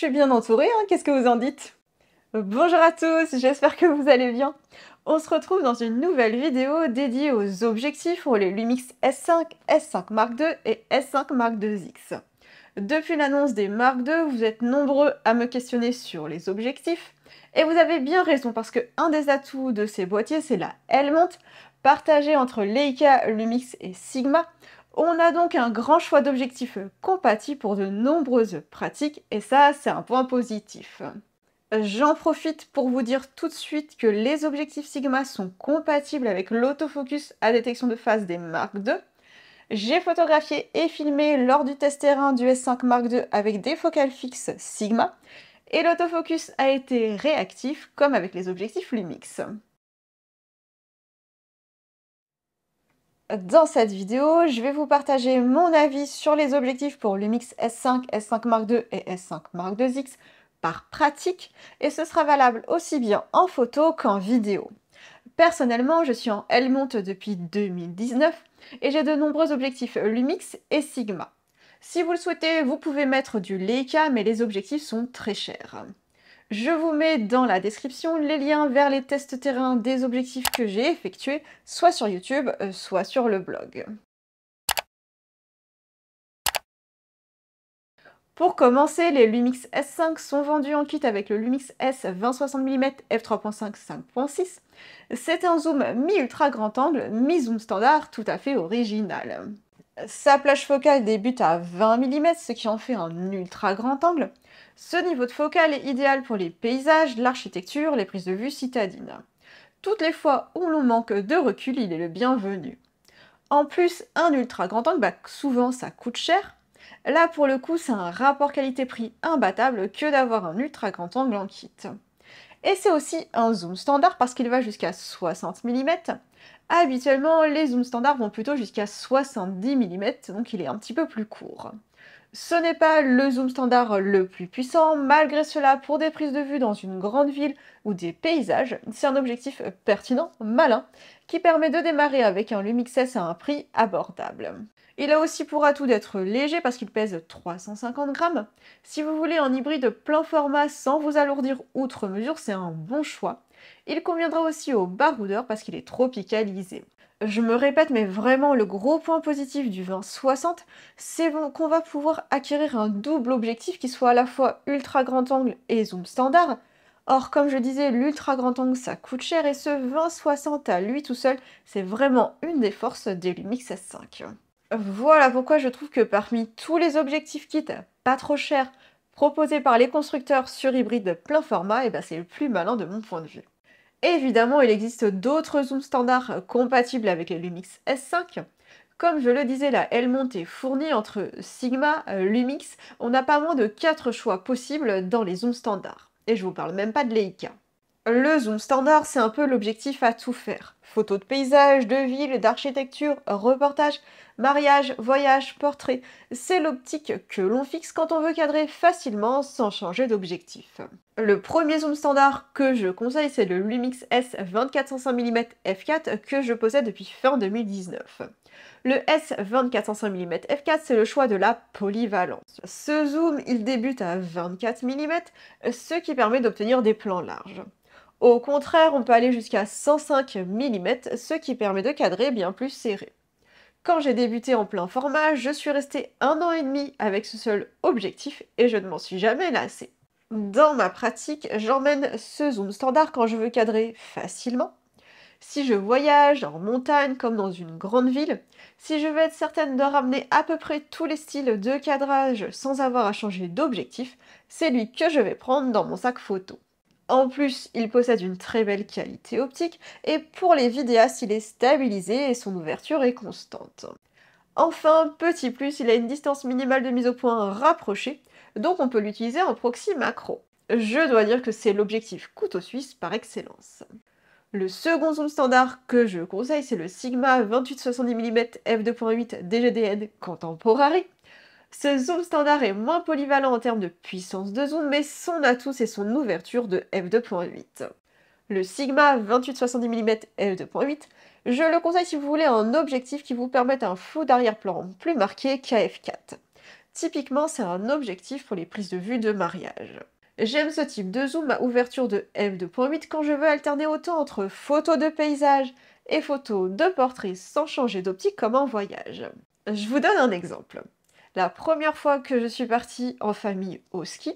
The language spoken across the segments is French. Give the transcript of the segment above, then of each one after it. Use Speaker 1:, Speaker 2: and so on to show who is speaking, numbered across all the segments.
Speaker 1: suis bien entourée, hein, qu'est-ce que vous en dites Bonjour à tous, j'espère que vous allez bien. On se retrouve dans une nouvelle vidéo dédiée aux objectifs pour les Lumix S5, S5 Mark II et S5 Mark IIX. Depuis l'annonce des Mark II, vous êtes nombreux à me questionner sur les objectifs, et vous avez bien raison parce que un des atouts de ces boîtiers, c'est la l partagée entre Leica, Lumix et Sigma, on a donc un grand choix d'objectifs compatibles pour de nombreuses pratiques et ça, c'est un point positif. J'en profite pour vous dire tout de suite que les objectifs Sigma sont compatibles avec l'autofocus à détection de phase des Mark II. J'ai photographié et filmé lors du test terrain du S5 Mark II avec des focales fixes Sigma et l'autofocus a été réactif comme avec les objectifs Lumix. Dans cette vidéo, je vais vous partager mon avis sur les objectifs pour Lumix S5, S5 Mark II et S5 Mark IIX par pratique et ce sera valable aussi bien en photo qu'en vidéo. Personnellement, je suis en l depuis 2019 et j'ai de nombreux objectifs Lumix et Sigma. Si vous le souhaitez, vous pouvez mettre du Leica mais les objectifs sont très chers. Je vous mets dans la description les liens vers les tests terrain des objectifs que j'ai effectués, soit sur YouTube, euh, soit sur le blog. Pour commencer, les Lumix S5 sont vendus en kit avec le Lumix S 20-60 mm f3.5 5.6. C'est un zoom mi-ultra grand angle, mi-zoom standard, tout à fait original. Sa plage focale débute à 20 mm, ce qui en fait un ultra grand angle. Ce niveau de focale est idéal pour les paysages, l'architecture, les prises de vue citadines. Toutes les fois où l'on manque de recul, il est le bienvenu. En plus, un ultra grand angle, bah, souvent ça coûte cher. Là, pour le coup, c'est un rapport qualité-prix imbattable que d'avoir un ultra grand angle en kit. Et c'est aussi un zoom standard parce qu'il va jusqu'à 60 mm, Habituellement, les zooms standards vont plutôt jusqu'à 70 mm, donc il est un petit peu plus court. Ce n'est pas le zoom standard le plus puissant, malgré cela, pour des prises de vue dans une grande ville ou des paysages, c'est un objectif pertinent, malin, qui permet de démarrer avec un Lumix S à un prix abordable. Il a aussi pour atout d'être léger parce qu'il pèse 350 grammes. Si vous voulez un hybride plein format sans vous alourdir outre mesure, c'est un bon choix. Il conviendra aussi au baroudeur parce qu'il est tropicalisé. Je me répète, mais vraiment, le gros point positif du 2060, 60, c'est qu'on va pouvoir acquérir un double objectif qui soit à la fois ultra grand angle et zoom standard. Or, comme je disais, l'ultra grand angle, ça coûte cher et ce 2060 à lui tout seul, c'est vraiment une des forces des Lumix S5. Voilà pourquoi je trouve que parmi tous les objectifs kit pas trop chers proposés par les constructeurs sur hybride plein format, et eh ben c'est le plus malin de mon point de vue. Évidemment, il existe d'autres zooms standards compatibles avec les Lumix S5. Comme je le disais, la l montée est fournie entre Sigma, euh, Lumix. On n'a pas moins de 4 choix possibles dans les zooms standards. Et je vous parle même pas de Leica. Le zoom standard, c'est un peu l'objectif à tout faire. Photos de paysages, de villes, d'architecture, reportages, mariages, voyages, portraits, c'est l'optique que l'on fixe quand on veut cadrer facilement sans changer d'objectif. Le premier zoom standard que je conseille, c'est le Lumix S 2405 mm f4 que je possède depuis fin 2019. Le S 2405 mm f4, c'est le choix de la polyvalence. Ce zoom, il débute à 24 mm, ce qui permet d'obtenir des plans larges. Au contraire, on peut aller jusqu'à 105 mm, ce qui permet de cadrer bien plus serré. Quand j'ai débuté en plein format, je suis restée un an et demi avec ce seul objectif et je ne m'en suis jamais lassé. Dans ma pratique, j'emmène ce zoom standard quand je veux cadrer facilement. Si je voyage en montagne comme dans une grande ville, si je veux être certaine de ramener à peu près tous les styles de cadrage sans avoir à changer d'objectif, c'est lui que je vais prendre dans mon sac photo. En plus, il possède une très belle qualité optique et pour les vidéastes, il est stabilisé et son ouverture est constante. Enfin, petit plus, il a une distance minimale de mise au point rapprochée, donc on peut l'utiliser en proxy macro. Je dois dire que c'est l'objectif couteau suisse par excellence. Le second zoom standard que je conseille, c'est le Sigma 2870mm f2.8 DGDN Contemporary. Ce zoom standard est moins polyvalent en termes de puissance de zoom, mais son atout c'est son ouverture de f2.8. Le Sigma 28-70 mm f2.8, je le conseille si vous voulez un objectif qui vous permette un flou d'arrière-plan plus marqué qu'AF4. Typiquement, c'est un objectif pour les prises de vue de mariage. J'aime ce type de zoom à ouverture de f2.8 quand je veux alterner autant entre photos de paysage et photos de portrait sans changer d'optique comme en voyage. Je vous donne un exemple. La première fois que je suis partie en famille au ski,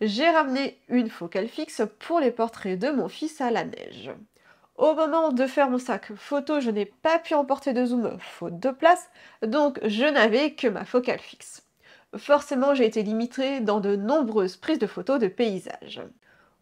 Speaker 1: j'ai ramené une focale fixe pour les portraits de mon fils à la neige. Au moment de faire mon sac photo, je n'ai pas pu emporter de zoom faute de place, donc je n'avais que ma focale fixe. Forcément, j'ai été limitée dans de nombreuses prises de photos de paysages.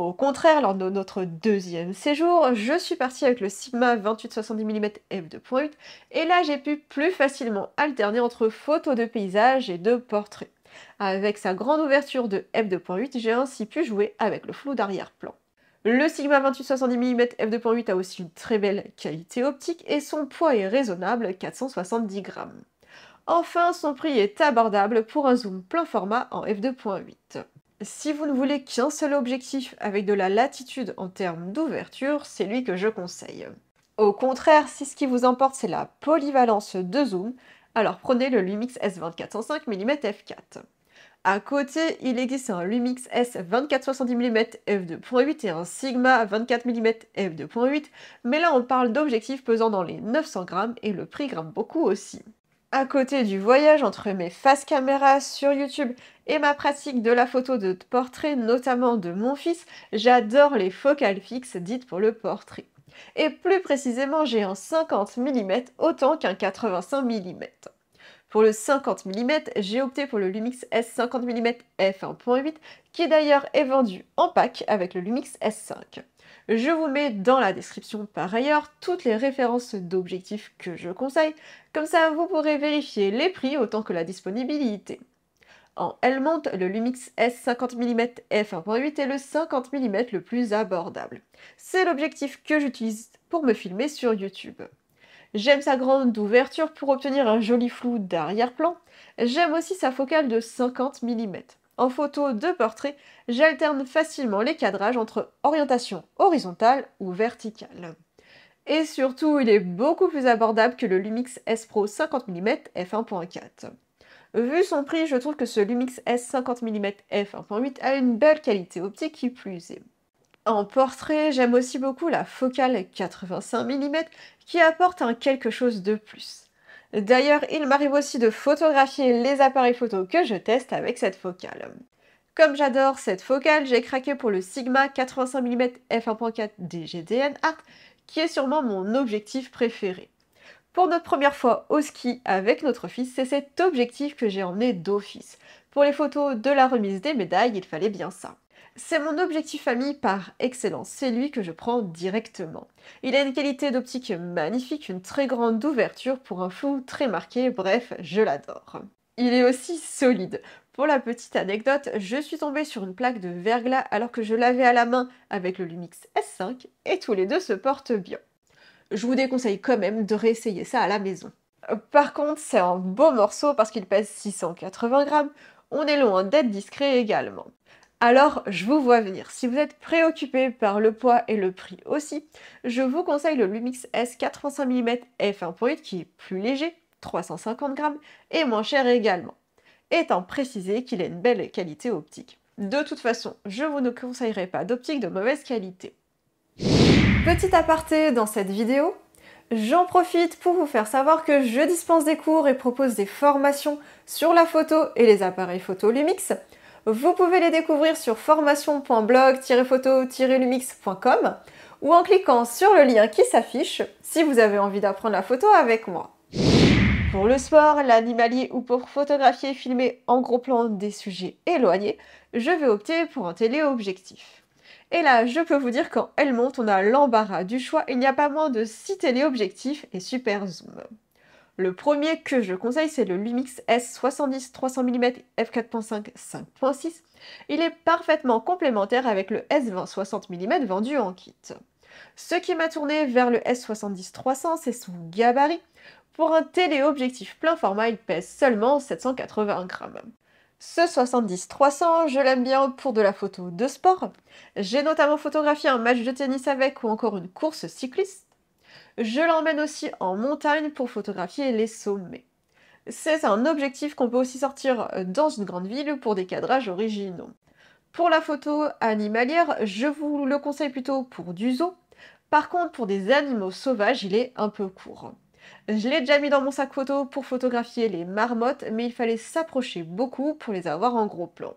Speaker 1: Au contraire, lors de notre deuxième séjour, je suis partie avec le Sigma 28-70 mm f2.8 et là j'ai pu plus facilement alterner entre photos de paysages et de portraits. Avec sa grande ouverture de f2.8, j'ai ainsi pu jouer avec le flou d'arrière-plan. Le Sigma 28-70 mm f2.8 a aussi une très belle qualité optique et son poids est raisonnable, 470 grammes. Enfin, son prix est abordable pour un zoom plein format en f2.8. Si vous ne voulez qu'un seul objectif avec de la latitude en termes d'ouverture, c'est lui que je conseille. Au contraire, si ce qui vous importe c'est la polyvalence de zoom, alors prenez le Lumix S24 mm f4. À côté, il existe un Lumix S 24-70 mm f2.8 et un Sigma 24 mm f2.8, mais là on parle d'objectifs pesant dans les 900 grammes et le prix grimpe beaucoup aussi. À côté du voyage entre mes face caméras sur YouTube et ma pratique de la photo de portrait, notamment de mon fils, j'adore les focales fixes dites pour le portrait. Et plus précisément, j'ai un 50 mm autant qu'un 85 mm. Pour le 50 mm, j'ai opté pour le Lumix S50 mm f1.8 qui d'ailleurs est vendu en pack avec le Lumix S5. Je vous mets dans la description par ailleurs toutes les références d'objectifs que je conseille, comme ça vous pourrez vérifier les prix autant que la disponibilité en l monte le Lumix S50 mm f1.8 est le 50 mm le plus abordable. C'est l'objectif que j'utilise pour me filmer sur YouTube. J'aime sa grande ouverture pour obtenir un joli flou d'arrière-plan. J'aime aussi sa focale de 50 mm. En photo de portrait, j'alterne facilement les cadrages entre orientation horizontale ou verticale. Et surtout, il est beaucoup plus abordable que le Lumix S Pro 50 mm f1.4. Vu son prix, je trouve que ce Lumix S50 mm f1.8 a une belle qualité optique qui plus est. En portrait, j'aime aussi beaucoup la focale 85 mm qui apporte un quelque chose de plus. D'ailleurs, il m'arrive aussi de photographier les appareils photo que je teste avec cette focale. Comme j'adore cette focale, j'ai craqué pour le Sigma 85 mm f1.4 DGDN Art qui est sûrement mon objectif préféré. Pour notre première fois au ski avec notre fils, c'est cet objectif que j'ai emmené d'office. Pour les photos de la remise des médailles, il fallait bien ça. C'est mon objectif famille par excellence, c'est lui que je prends directement. Il a une qualité d'optique magnifique, une très grande ouverture pour un flou très marqué, bref, je l'adore. Il est aussi solide. Pour la petite anecdote, je suis tombée sur une plaque de verglas alors que je l'avais à la main avec le Lumix S5 et tous les deux se portent bien je vous déconseille quand même de réessayer ça à la maison. Euh, par contre, c'est un beau morceau parce qu'il pèse 680 grammes. On est loin d'être discret également. Alors, je vous vois venir. Si vous êtes préoccupé par le poids et le prix aussi, je vous conseille le Lumix S 85 mm f1.8 qui est plus léger, 350 grammes, et moins cher également, étant précisé qu'il a une belle qualité optique. De toute façon, je vous ne conseillerai pas d'optique de mauvaise qualité. Petit aparté dans cette vidéo, j'en profite pour vous faire savoir que je dispense des cours et propose des formations sur la photo et les appareils photo Lumix. Vous pouvez les découvrir sur formation.blog-photo-lumix.com ou en cliquant sur le lien qui s'affiche si vous avez envie d'apprendre la photo avec moi. Pour le sport, l'animalier ou pour photographier et filmer en gros plan des sujets éloignés, je vais opter pour un téléobjectif. Et là, je peux vous dire quand elle monte, on a l'embarras du choix, il n'y a pas moins de 6 téléobjectifs et super zoom. Le premier que je conseille, c'est le Lumix S70 300 mm f4.5 5.6. Il est parfaitement complémentaire avec le S20 60 mm vendu en kit. Ce qui m'a tourné vers le S70 300, c'est son gabarit. Pour un téléobjectif plein format, il pèse seulement 780 grammes. Ce 70-300, je l'aime bien pour de la photo de sport. J'ai notamment photographié un match de tennis avec ou encore une course cycliste. Je l'emmène aussi en montagne pour photographier les sommets. C'est un objectif qu'on peut aussi sortir euh, dans une grande ville pour des cadrages originaux. Pour la photo animalière, je vous le conseille plutôt pour du zoo. Par contre, pour des animaux sauvages, il est un peu court. Je l'ai déjà mis dans mon sac photo pour photographier les marmottes, mais il fallait s'approcher beaucoup pour les avoir en gros plan.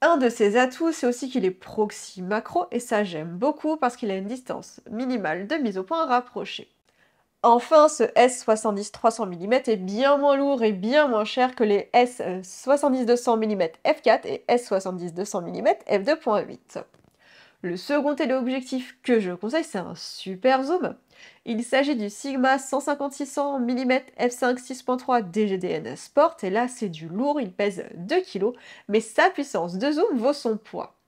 Speaker 1: Un de ses atouts, c'est aussi qu'il est proxy macro, et ça j'aime beaucoup parce qu'il a une distance minimale de mise au point rapprochée. Enfin, ce S70 300 mm est bien moins lourd et bien moins cher que les S70 200 mm f4 et S70 200 mm f2.8. Le second téléobjectif que je conseille, c'est un super zoom. Il s'agit du Sigma 150 mm f5 6.3 DGDN Sport et là c'est du lourd, il pèse 2 kg, mais sa puissance de zoom vaut son poids.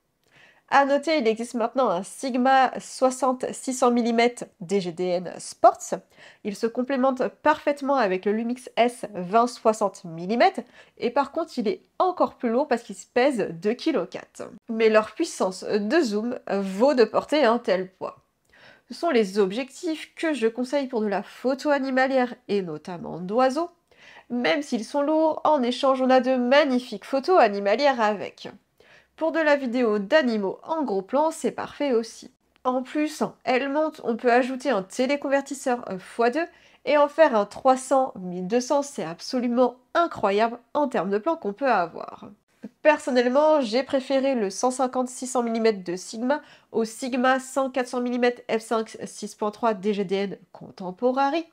Speaker 1: À noter, il existe maintenant un Sigma 60-600 mm DGDN Sports. Il se complémente parfaitement avec le Lumix S 20-60 mm et par contre il est encore plus lourd parce qu'il pèse 2,4 kg. Mais leur puissance de zoom vaut de porter un tel poids. Ce sont les objectifs que je conseille pour de la photo animalière et notamment d'oiseaux. Même s'ils sont lourds, en échange on a de magnifiques photos animalières avec. Pour de la vidéo d'animaux en gros plan, c'est parfait aussi. En plus, en elle monte on peut ajouter un téléconvertisseur x2 et en faire un 300, 1200, c'est absolument incroyable en termes de plan qu'on peut avoir. Personnellement, j'ai préféré le 150-600 mm de Sigma au Sigma 100-400 mm f5 6.3 DGDN Contemporary.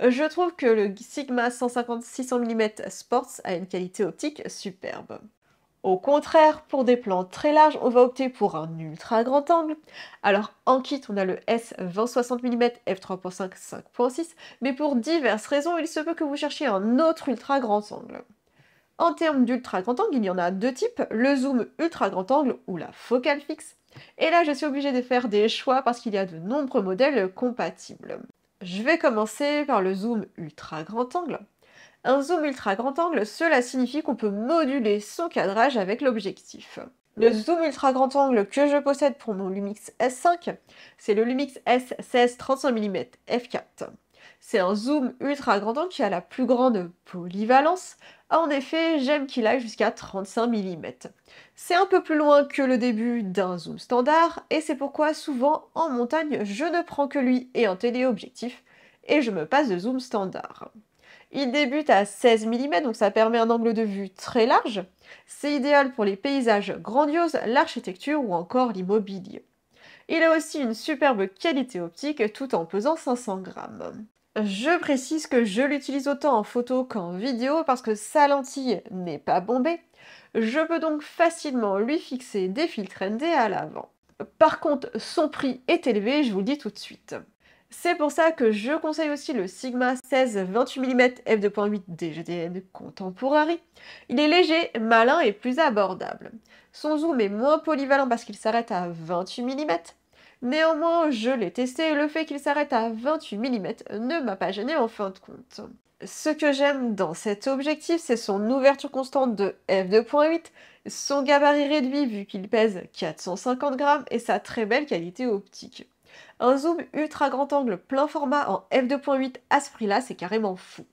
Speaker 1: Je trouve que le Sigma 150-600 mm Sports a une qualité optique superbe. Au contraire, pour des plans très larges, on va opter pour un ultra grand angle. Alors en kit, on a le S20-60 mm f3.5 5.6, mais pour diverses raisons, il se peut que vous cherchiez un autre ultra grand angle. En termes d'ultra grand angle, il y en a deux types, le zoom ultra grand angle ou la focale fixe. Et là, je suis obligée de faire des choix parce qu'il y a de nombreux modèles compatibles. Je vais commencer par le zoom ultra grand angle. Un zoom ultra grand angle, cela signifie qu'on peut moduler son cadrage avec l'objectif. Le zoom ultra grand angle que je possède pour mon Lumix S5, c'est le Lumix S16 35 mm f4. C'est un zoom ultra grand angle qui a la plus grande polyvalence. Ah, en effet, j'aime qu'il aille jusqu'à 35 mm. C'est un peu plus loin que le début d'un zoom standard et c'est pourquoi souvent en montagne, je ne prends que lui et un téléobjectif et je me passe de zoom standard. Il débute à 16 mm, donc ça permet un angle de vue très large. C'est idéal pour les paysages grandioses, l'architecture ou encore l'immobilier. Il a aussi une superbe qualité optique tout en pesant 500 grammes. Je précise que je l'utilise autant en photo qu'en vidéo parce que sa lentille n'est pas bombée. Je peux donc facilement lui fixer des filtres ND à l'avant. Par contre, son prix est élevé, je vous le dis tout de suite. C'est pour ça que je conseille aussi le Sigma 16 28 mm f2.8 DGDN Contemporary. Il est léger, malin et plus abordable. Son zoom est moins polyvalent parce qu'il s'arrête à 28 mm. Néanmoins, je l'ai testé et le fait qu'il s'arrête à 28 mm ne m'a pas gêné en fin de compte. Ce que j'aime dans cet objectif, c'est son ouverture constante de f2.8, son gabarit réduit vu qu'il pèse 450 grammes et sa très belle qualité optique. Un zoom ultra grand angle plein format en f2.8 à ce prix-là, c'est carrément fou.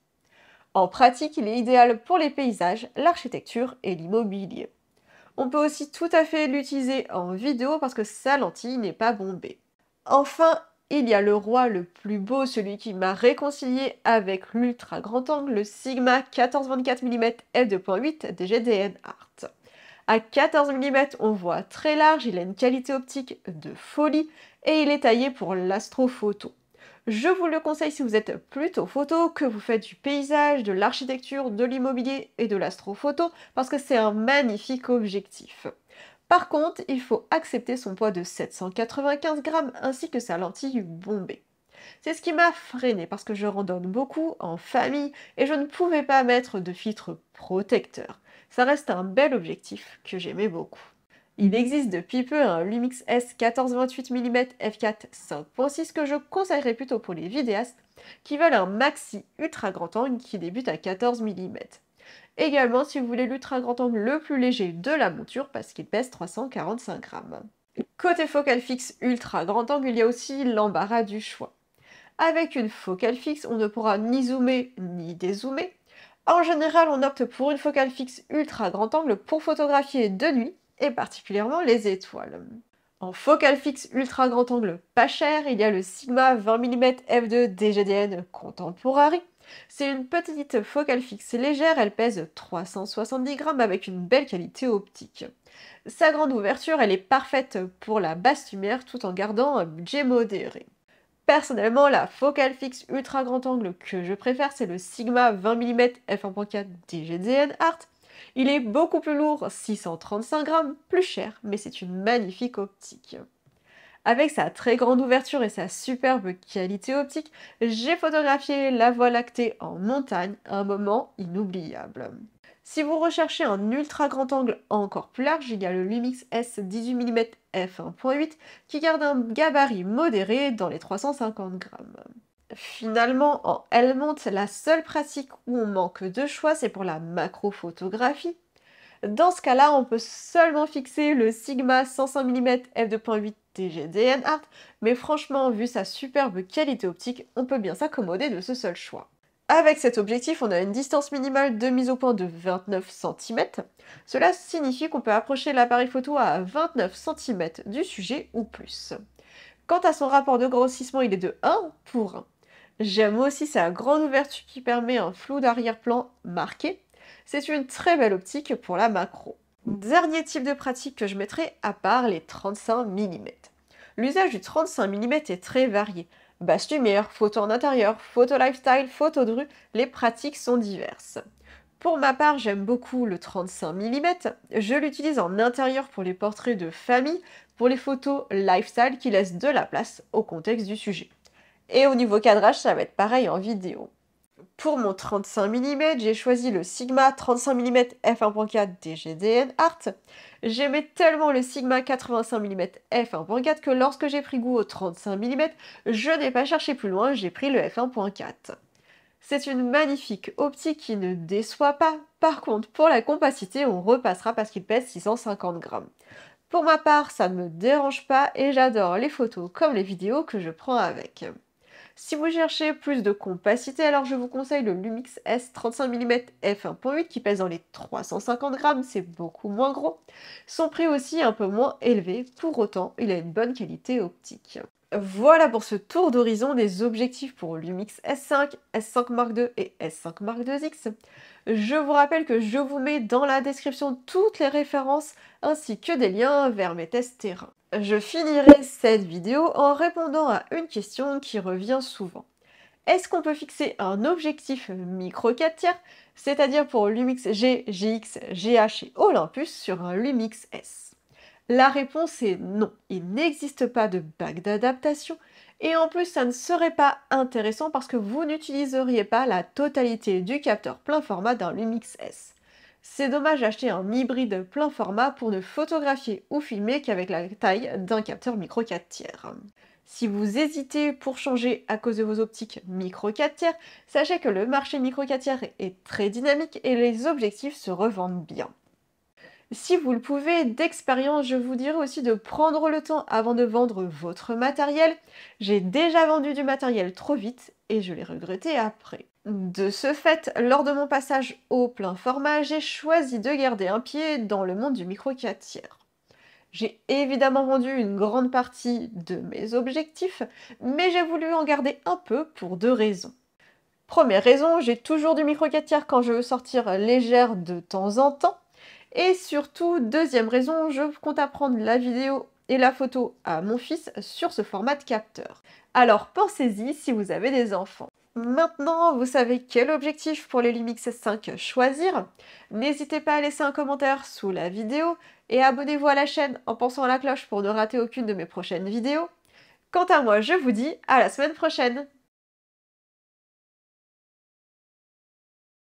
Speaker 1: En pratique, il est idéal pour les paysages, l'architecture et l'immobilier. On peut aussi tout à fait l'utiliser en vidéo parce que sa lentille n'est pas bombée. Enfin, il y a le roi le plus beau, celui qui m'a réconcilié avec l'ultra grand angle, le Sigma 14 mm f2.8 GDN Art. À 14 mm, on voit très large, il a une qualité optique de folie et il est taillé pour l'astrophoto. Je vous le conseille si vous êtes plutôt photo, que vous faites du paysage, de l'architecture, de l'immobilier et de l'astrophoto, parce que c'est un magnifique objectif. Par contre, il faut accepter son poids de 795 grammes ainsi que sa lentille bombée. C'est ce qui m'a freiné parce que je randonne beaucoup en famille et je ne pouvais pas mettre de filtre protecteur. Ça reste un bel objectif que j'aimais beaucoup. Il existe depuis peu un Lumix S 1428 mm f4 5.6 que je conseillerais plutôt pour les vidéastes qui veulent un maxi ultra grand angle qui débute à 14 mm. Également si vous voulez l'ultra grand angle le plus léger de la monture parce qu'il pèse 345 grammes. Côté focale fixe ultra grand angle, il y a aussi l'embarras du choix. Avec une focale fixe, on ne pourra ni zoomer ni dézoomer, en général, on opte pour une focale fixe ultra grand angle pour photographier de nuit, et particulièrement les étoiles. En focale fixe ultra grand angle pas cher, il y a le Sigma 20 mm f2 DGDN Contemporary. C'est une petite focale fixe légère, elle pèse 370 grammes avec une belle qualité optique. Sa grande ouverture, elle est parfaite pour la basse lumière tout en gardant un budget modéré. Personnellement, la focale fixe ultra grand angle que je préfère, c'est le Sigma 20 mm f1.4 DN Art. Il est beaucoup plus lourd, 635 grammes, plus cher, mais c'est une magnifique optique. Avec sa très grande ouverture et sa superbe qualité optique, j'ai photographié la Voie lactée en montagne, un moment inoubliable. Si vous recherchez un ultra grand angle encore plus large, il y a le Lumix S 18 mm f1.8 qui garde un gabarit modéré dans les 350 grammes. Finalement, en L-monte, la seule pratique où on manque de choix, c'est pour la macrophotographie. Dans ce cas-là, on peut seulement fixer le Sigma 105 mm f2.8 TGDN Art, mais franchement, vu sa superbe qualité optique, on peut bien s'accommoder de ce seul choix. Avec cet objectif, on a une distance minimale de mise au point de 29 cm. Cela signifie qu'on peut approcher l'appareil photo à 29 cm du sujet ou plus. Quant à son rapport de grossissement, il est de 1 pour 1. J'aime aussi sa grande ouverture qui permet un flou d'arrière-plan marqué. C'est une très belle optique pour la macro. Dernier type de pratique que je mettrai à part les 35 mm. L'usage du 35 mm est très varié basse lumière, photo en intérieur, photo lifestyle, photo de rue, les pratiques sont diverses. Pour ma part, j'aime beaucoup le 35 mm. Je l'utilise en intérieur pour les portraits de famille, pour les photos lifestyle qui laissent de la place au contexte du sujet. Et au niveau cadrage, ça va être pareil en vidéo. Pour mon 35 mm, j'ai choisi le Sigma 35 mm f1.4 DGDN Art. J'aimais tellement le Sigma 85 mm f1.4 que lorsque j'ai pris goût au 35 mm, je n'ai pas cherché plus loin, j'ai pris le f1.4. C'est une magnifique optique qui ne déçoit pas. Par contre, pour la compacité, on repassera parce qu'il pèse 650 grammes. Pour ma part, ça ne me dérange pas et j'adore les photos comme les vidéos que je prends avec. Si vous cherchez plus de compacité, alors je vous conseille le Lumix S 35 mm f1.8 qui pèse dans les 350 grammes, c'est beaucoup moins gros. Son prix aussi est un peu moins élevé, pour autant il a une bonne qualité optique. Voilà pour ce tour d'horizon des objectifs pour Lumix S5, S5 Mark II et S5 Mark IIX. Je vous rappelle que je vous mets dans la description toutes les références ainsi que des liens vers mes tests terrain. Je finirai cette vidéo en répondant à une question qui revient souvent. Est-ce qu'on peut fixer un objectif micro 4 tiers, c'est-à-dire pour Lumix G, GX, GH et Olympus sur un Lumix S La réponse est non, il n'existe pas de bac d'adaptation et en plus ça ne serait pas intéressant parce que vous n'utiliseriez pas la totalité du capteur plein format d'un Lumix S. C'est dommage d'acheter un hybride plein format pour ne photographier ou filmer qu'avec la taille d'un capteur micro 4 tiers. Si vous hésitez pour changer à cause de vos optiques micro 4 tiers, sachez que le marché micro 4 tiers est très dynamique et les objectifs se revendent bien. Si vous le pouvez, d'expérience, je vous dirais aussi de prendre le temps avant de vendre votre matériel. J'ai déjà vendu du matériel trop vite et je l'ai regretté après. De ce fait, lors de mon passage au plein format, j'ai choisi de garder un pied dans le monde du micro 4 tiers. J'ai évidemment vendu une grande partie de mes objectifs, mais j'ai voulu en garder un peu pour deux raisons. Première raison, j'ai toujours du micro 4 tiers quand je veux sortir légère de temps en temps. Et surtout, deuxième raison, je compte apprendre la vidéo et la photo à mon fils sur ce format de capteur. Alors pensez-y si vous avez des enfants. Maintenant, vous savez quel objectif pour les Lumix S5 choisir. N'hésitez pas à laisser un commentaire sous la vidéo et abonnez-vous à la chaîne en pensant à la cloche pour ne rater aucune de mes prochaines vidéos. Quant à moi, je vous dis à la semaine prochaine